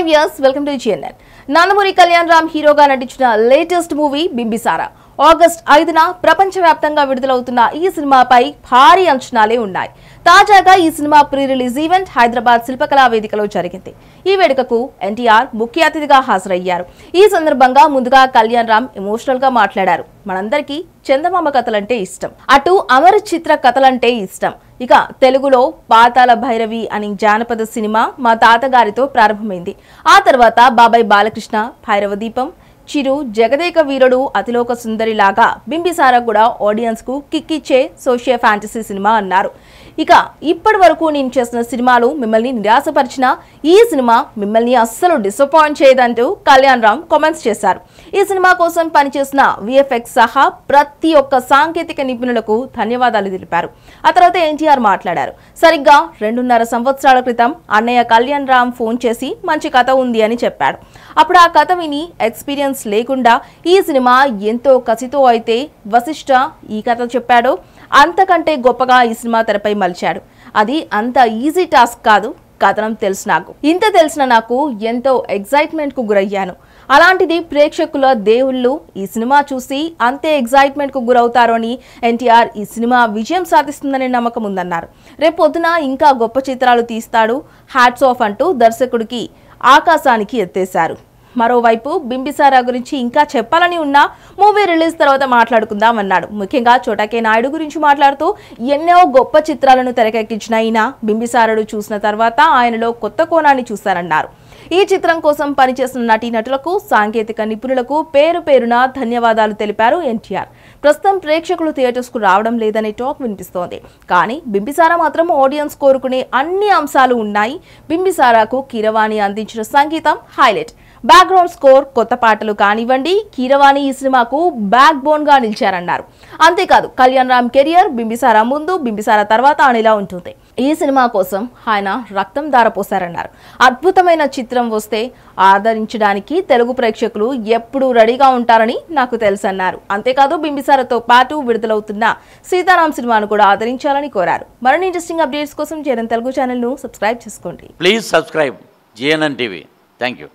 five years welcome to GNN Nandamuri Kalyan Ram హీరోగా నటించిన latest movie Bimbisara August ఐదున ప్రపంచ వ్యాప్తంగా విడుదలవుతున్న ఈ సినిమాపై భారీ అంచనాలే ఉన్నాయి తాజాగా ఈ cinema pre release event Hyderabad Shilpakala వేదికలో జరిగింది ఈ వేడుకకు ఎన్టీఆర్ ముఖ్య అతిథిగా హాజరయ్యారు ఈ సందర్భంగా ముందుగా కళ్యాణ్ రామ్ ఎమోషనల్ గా మాట్లాడారు మనందరికీ చందమామ కథలంటే ఇష్టం అటు అమర చిత్ర కథలంటే ఇష్టం ఇక తెలుగులో పాతాల భైరవి అని జానపద సినిమా మా తాతగారితో ప్రారంభమైంది ఆ తర్వాత బాబాయ్ బాలకృష్ణ భైరవ దీపం చిరు జగదేక వీరుడు అతిలోక సుందరిలాగా బింబిసార కూడా ఆడియన్స్ కు కిక్కిచ్చే సోషియా ఫ్యాంటసీ సినిమా అన్నారు ఇక ఇప్పటి వరకు నేను చేసిన సినిమాలు మిమ్మల్ని నిరాశపరిచిన ఈ సినిమా మిమ్మల్ని అస్సలు డిసప్పాయింట్ చేయదంటూ కళ్యాణ్ రామ్ కామెంట్స్ చేశారు ఈ సినిమా కోసం పనిచేసిన విఎఫ్ఎక్స్ సహా ప్రతి ఒక్క సాంకేతిక నిపుణులకు ధన్యవాదాలు తెలిపారు ఆ తర్వాత ఎన్టీఆర్ మాట్లాడారు సరిగ్గా రెండున్నర సంవత్సరాల క్రితం అన్నయ్య కళ్యాణ్ రామ్ ఫోన్ చేసి మంచి కథ ఉంది అని చెప్పాడు అప్పుడు ఆ కథ విని ఎక్స్పీరియన్స్ లేకుండా ఈ సినిమా ఎంతో కసితో అయితే వశిష్ట ఈ కథ చెప్పాడో అంతకంటే గొప్పగా ఈ సినిమా తెరపై మలిచాడు అది అంత ఈజీ టాస్క్ కాదు కథనం తెలుసు నాకు ఇంత తెలిసిన నాకు ఎంతో ఎగ్జైట్మెంట్కు గురయ్యాను అలాంటిది ప్రేక్షకుల దేవుళ్ళు ఈ సినిమా చూసి అంతే కు గురవుతారు అని ఎన్టీఆర్ ఈ సినిమా విజయం సాధిస్తుందనే నమ్మకం ఉందన్నారు రేపొద్దున ఇంకా గొప్ప చిత్రాలు తీస్తాడు హ్యాట్స్ ఆఫ్ అంటూ దర్శకుడికి ఆకాశానికి ఎత్తేశారు మరోవైపు బింబిసారా గురించి ఇంకా చెప్పాలని ఉన్నా మూవీ రిలీజ్ తర్వాత మాట్లాడుకుందాం అన్నాడు ముఖ్యంగా చోటాకే నాయుడు గురించి మాట్లాడుతూ ఎన్నో గొప్ప చిత్రాలను తెరకెక్కించిన ఆయన బింబిసారుడు చూసిన తర్వాత ఆయనలో కొత్త కోణాన్ని చూశారన్నారు ఈ చిత్రం కోసం పనిచేస్తున్న నటీనటులకు సాంకేతిక నిపుణులకు పేరు పేరున ధన్యవాదాలు తెలిపారు ఎన్టీఆర్ ప్రస్తుతం ప్రేక్షకులు థియేటర్స్కు రావడం లేదనే టాక్ వినిపిస్తోంది కానీ బింబిసారా మాత్రం ఆడియన్స్ కోరుకునే అన్ని అంశాలు ఉన్నాయి బింబిసారాకు కిరవాణి అందించిన సంగీతం హైలైట్ బ్యాక్గ్రౌండ్ స్కోర్ కొత్త పాటలు కానివ్వండి కీరవాణి ఈ సినిమాకు బ్యాక్ బోన్గా నిలిచారన్నారు అంతేకాదు కళ్యాణ్ రామ్ కెరియర్ బింబిసారా ముందు బింబిసారా తర్వాత అనిలా ఉంటుంది ఈ సినిమా కోసం ఆయన రక్తం దారపోశారన్నారు అద్భుతమైన చిత్రం వస్తే ఆదరించడానికి తెలుగు ప్రేక్షకులు ఎప్పుడూ రెడీగా ఉంటారని నాకు తెలుసన్నారు అంతేకాదు బింబిసారతో పాటు విడుదలవుతున్న సీతారాం సినిమాను కూడా ఆదరించాలని కోరారు మరిన్ని ఇంట్రెస్టింగ్ అప్డేట్స్ కోసం జగన్ తెలుగు ఛానల్ను సబ్స్క్రైబ్ చేసుకోండి please subscribe GNN TV thank you